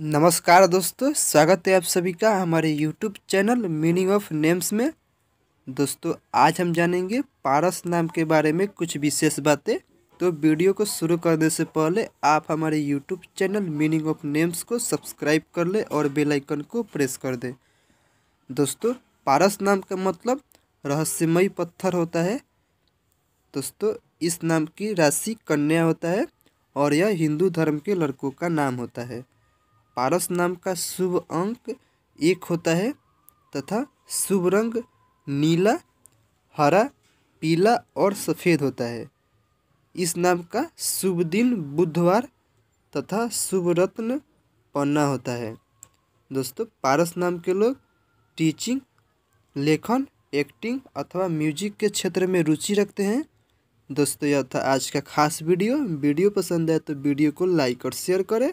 नमस्कार दोस्तों स्वागत है आप सभी का हमारे YouTube channel meaning of names में दोस्तों आज हम जानेंगे पारस नाम के बारे में कुछ विशेष बातें तो वीडियो को शुरू करने से पहले आप हमारे YouTube channel meaning of names को सब्सक्राइब कर लें और बेल आइकन को प्रेस कर दें दोस्तों पारस नाम का मतलब रहस्यमय पत्थर होता है दोस्तों इस नाम की राशि कन्या होता है और यह हिंदू धर्म के लड़कों का नाम होता है पारस नाम का शुभ अंक एक होता है तथा शुभ रंग नीला हरा पीला और सफ़ेद होता है इस नाम का शुभ दिन बुधवार तथा शुभ रत्न पन्ना होता है दोस्तों पारस नाम के लोग टीचिंग लेखन एक्टिंग अथवा म्यूजिक के क्षेत्र में रुचि रखते हैं दोस्तों यह था आज का खास वीडियो वीडियो पसंद आए तो वीडियो को लाइक और शेयर करें